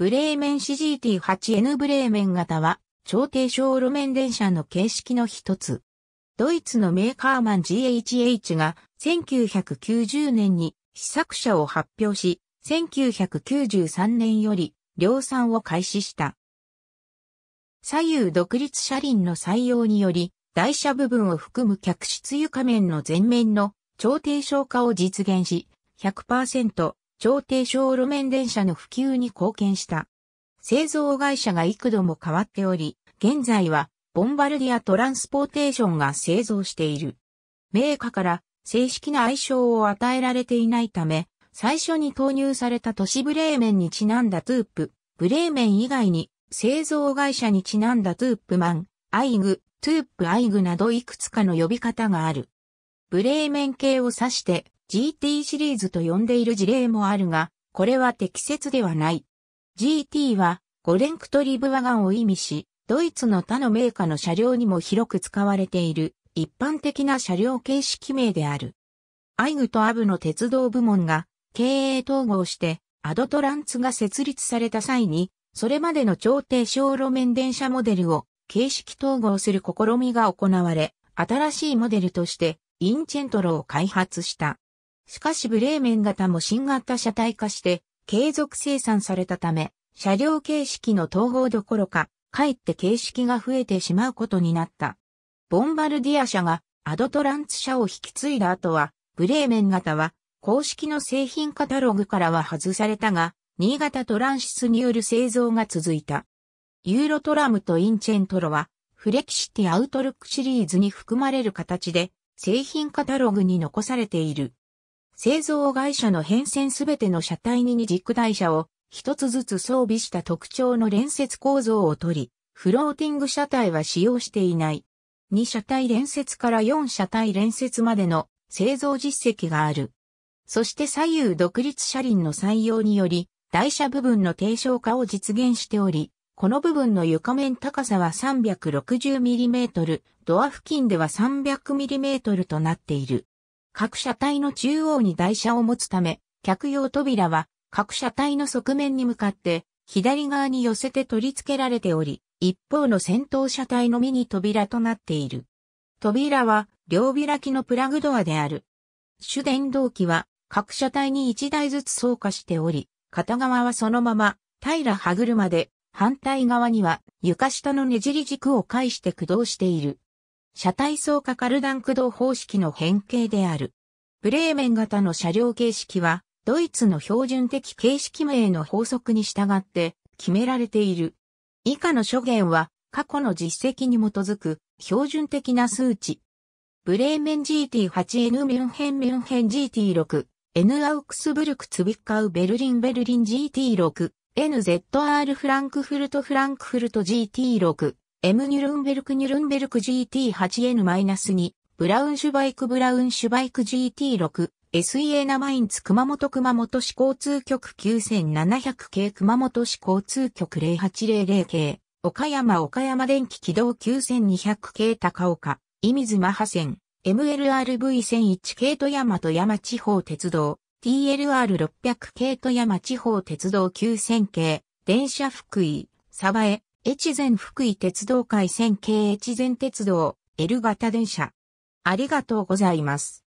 ブレーメン CGT8N ブレーメン型は、超低小路面電車の形式の一つ。ドイツのメーカーマン GHH が1990年に試作車を発表し、1993年より量産を開始した。左右独立車輪の採用により、台車部分を含む客室床面の全面の超低床化を実現し、100%超低小路面電車の普及に貢献した。製造会社が幾度も変わっており、現在はボンバルディアトランスポーテーションが製造している。メーカーから正式な愛称を与えられていないため、最初に投入された都市ブレーメンにちなんだトゥープ、ブレーメン以外に製造会社にちなんだトゥープマン、アイグ、トゥープアイグなどいくつかの呼び方がある。ブレーメン系を指して GT シリーズと呼んでいる事例もあるが、これは適切ではない。GT はゴレンクトリブワガンを意味し、ドイツの他のメーカーの車両にも広く使われている一般的な車両形式名である。アイグとアブの鉄道部門が経営統合してアドトランツが設立された際に、それまでの超低小路面電車モデルを形式統合する試みが行われ、新しいモデルとしてインチェントロを開発した。しかしブレーメン型も新型車体化して継続生産されたため、車両形式の統合どころか、かえって形式が増えてしまうことになった。ボンバルディア社がアドトランツ社を引き継いだ後は、ブレーメン型は公式の製品カタログからは外されたが、新潟トランシスによる製造が続いた。ユーロトラムとインチェントロは、フレキシティアウトルックシリーズに含まれる形で、製品カタログに残されている。製造会社の変遷すべての車体に二軸台車を一つずつ装備した特徴の連接構造をとり、フローティング車体は使用していない。2車体連接から4車体連接までの製造実績がある。そして左右独立車輪の採用により、台車部分の低床化を実現しており、この部分の床面高さは 360mm、ドア付近では 300mm となっている。各車体の中央に台車を持つため、客用扉は各車体の側面に向かって左側に寄せて取り付けられており、一方の先頭車体のみに扉となっている。扉は両開きのプラグドアである。主電動機は各車体に一台ずつ走化しており、片側はそのまま平歯車で、反対側には床下のねじり軸を介して駆動している。車体層化カルダン駆動方式の変形である。ブレーメン型の車両形式は、ドイツの標準的形式名の法則に従って決められている。以下の諸言は、過去の実績に基づく標準的な数値。ブレーメン GT8N ミュンヘンミュンヘン GT6、N アウクスブルクツビッカウベルリンベルリン GT6、NZR フランクフルトフランクフルト GT6、M ニュルンベルクニュルンベルク GT8N-2 ブラウンシュバイクブラウンシュバイク GT6 SEA ナマインツ熊本熊本市交通局9700系熊本市交通局0800系岡山岡山電気軌道9200系高岡伊水マハ線 MLRV1001 系富山富山地方鉄道 TLR600 系富山地方鉄道9000系電車福井鯖江越前福井鉄道会線系越前鉄道、L 型電車。ありがとうございます。